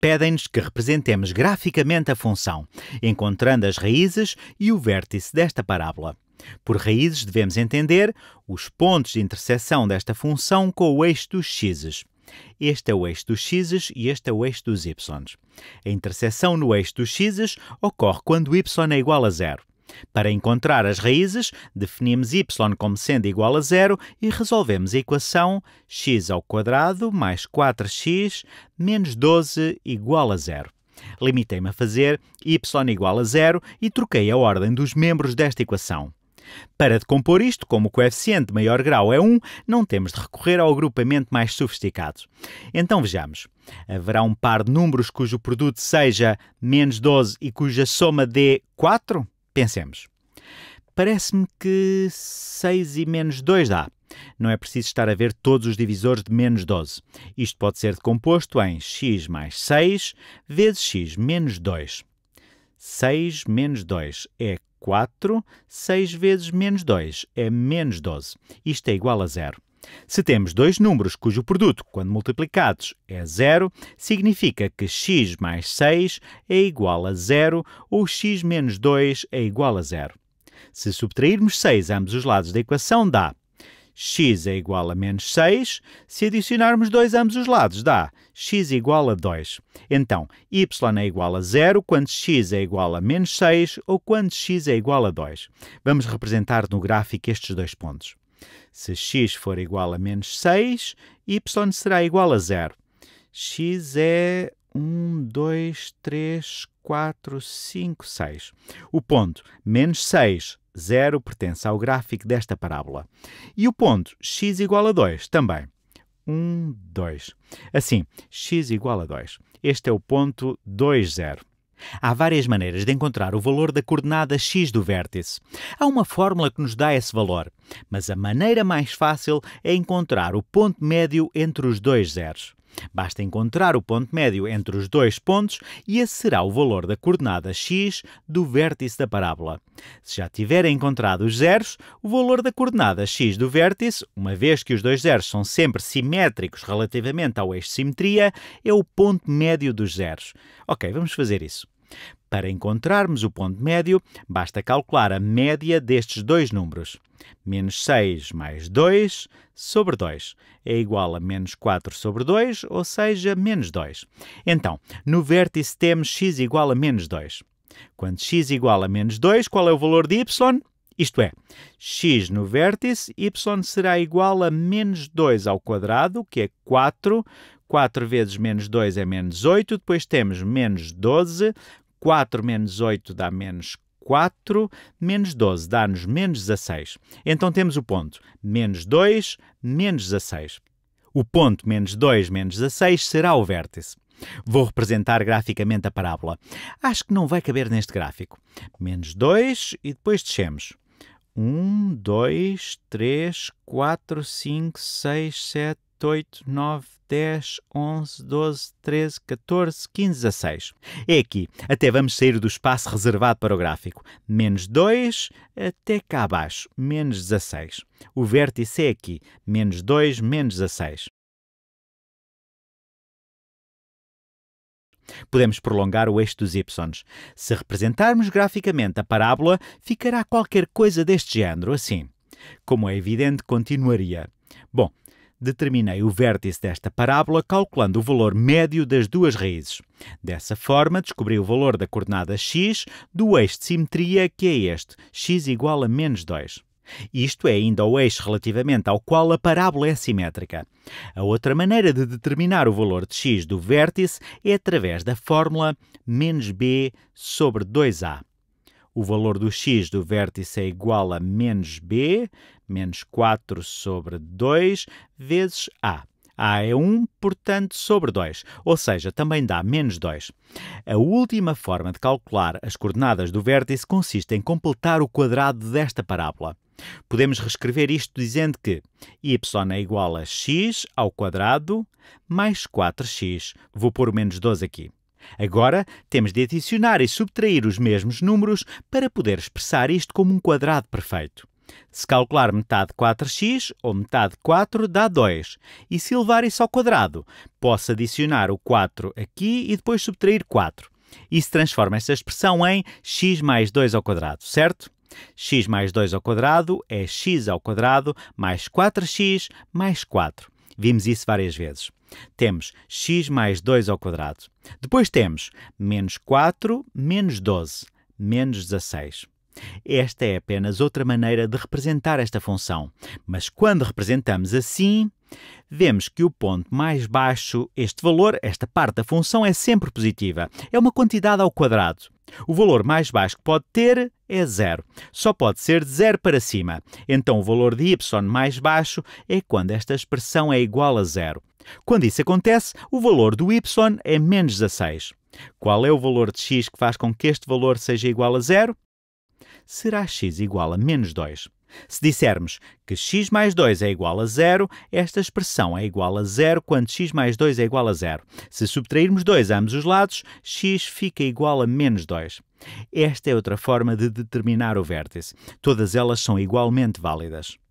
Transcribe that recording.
pedem-nos que representemos graficamente a função, encontrando as raízes e o vértice desta parábola. Por raízes devemos entender os pontos de interseção desta função com o eixo dos x's. Este é o eixo dos x's e este é o eixo dos y's. A interseção no eixo dos x's ocorre quando y é igual a zero. Para encontrar as raízes, definimos y como sendo igual a zero e resolvemos a equação x ao quadrado mais 4x menos 12 igual a zero. Limitei-me a fazer y igual a zero e troquei a ordem dos membros desta equação. Para decompor isto, como o coeficiente de maior grau é 1, não temos de recorrer ao agrupamento mais sofisticado. Então vejamos. Haverá um par de números cujo produto seja menos 12 e cuja soma dê 4? Pensemos. Parece-me que 6 e menos 2 dá. Não é preciso estar a ver todos os divisores de menos 12. Isto pode ser decomposto em x mais 6 vezes x menos 2. 6 menos 2 é 4, 6 vezes menos 2 é menos 12. Isto é igual a zero. Se temos dois números cujo produto, quando multiplicados, é zero, significa que x mais 6 é igual a zero ou x menos 2 é igual a zero. Se subtrairmos 6 a ambos os lados da equação, dá x é igual a menos 6. Se adicionarmos 2 a ambos os lados, dá x é igual a 2. Então, y é igual a zero quando x é igual a menos 6 ou quando x é igual a 2. Vamos representar no gráfico estes dois pontos. Se x for igual a menos 6, y será igual a zero. x é 1, 2, 3, 4, 5, 6. O ponto menos 6, 0, pertence ao gráfico desta parábola. E o ponto x igual a 2 também. 1, 2. Assim, x igual a 2. Este é o ponto 2, 0. Há várias maneiras de encontrar o valor da coordenada x do vértice. Há uma fórmula que nos dá esse valor, mas a maneira mais fácil é encontrar o ponto médio entre os dois zeros. Basta encontrar o ponto médio entre os dois pontos e esse será o valor da coordenada x do vértice da parábola. Se já tiverem encontrado os zeros, o valor da coordenada x do vértice, uma vez que os dois zeros são sempre simétricos relativamente ao eixo de simetria, é o ponto médio dos zeros. Ok, vamos fazer isso. Para encontrarmos o ponto médio, basta calcular a média destes dois números. Menos 6 mais 2 sobre 2 é igual a menos 4 sobre 2, ou seja, menos 2. Então, no vértice temos x igual a menos 2. Quando x igual a menos 2, qual é o valor de y? Isto é, x no vértice, y será igual a menos 2 ao quadrado, que é 4, 4 vezes menos 2 é menos 8, depois temos menos 12, 4 menos 8 dá menos 4, menos 12 dá-nos menos 16. Então temos o ponto menos 2, menos 16. O ponto menos 2 menos 16 será o vértice. Vou representar graficamente a parábola. Acho que não vai caber neste gráfico. Menos 2 e depois descemos. 1, 2, 3, 4, 5, 6, 7, 8, 9, 10, 11, 12, 13, 14, 15, 16. É aqui. Até vamos sair do espaço reservado para o gráfico. Menos 2 até cá abaixo. Menos 16. O vértice é aqui. Menos 2, menos 16. Podemos prolongar o eixo dos y. Se representarmos graficamente a parábola, ficará qualquer coisa deste género, assim. Como é evidente, continuaria. Bom, Determinei o vértice desta parábola calculando o valor médio das duas raízes. Dessa forma, descobri o valor da coordenada x do eixo de simetria que é este, x igual a menos 2. Isto é ainda o eixo relativamente ao qual a parábola é simétrica. A outra maneira de determinar o valor de x do vértice é através da fórmula menos b sobre 2a o valor do x do vértice é igual a menos b, menos 4 sobre 2, vezes a. A é 1, portanto, sobre 2, ou seja, também dá menos 2. A última forma de calcular as coordenadas do vértice consiste em completar o quadrado desta parábola. Podemos reescrever isto dizendo que y é igual a x ao quadrado mais 4x. Vou pôr o menos 12 aqui. Agora temos de adicionar e subtrair os mesmos números para poder expressar isto como um quadrado perfeito. Se calcular metade 4x ou metade 4 dá 2, e se levar isso ao quadrado, posso adicionar o 4 aqui e depois subtrair 4. Isso transforma esta expressão em x mais 2 ao quadrado, certo? x mais 2 ao quadrado é x ao quadrado mais 4x mais 4. Vimos isso várias vezes. Temos x mais 2 ao quadrado. Depois temos menos 4 menos 12, menos 16. Esta é apenas outra maneira de representar esta função, mas quando representamos assim, vemos que o ponto mais baixo, este valor, esta parte da função é sempre positiva. É uma quantidade ao quadrado. O valor mais baixo que pode ter é zero. Só pode ser de zero para cima. Então o valor de y mais baixo é quando esta expressão é igual a zero. Quando isso acontece, o valor do y é menos 16. Qual é o valor de x que faz com que este valor seja igual a zero? Será x igual a menos 2. Se dissermos que x mais 2 é igual a zero, esta expressão é igual a zero quando x mais 2 é igual a zero. Se subtrairmos 2 a ambos os lados, x fica igual a menos 2. Esta é outra forma de determinar o vértice. Todas elas são igualmente válidas.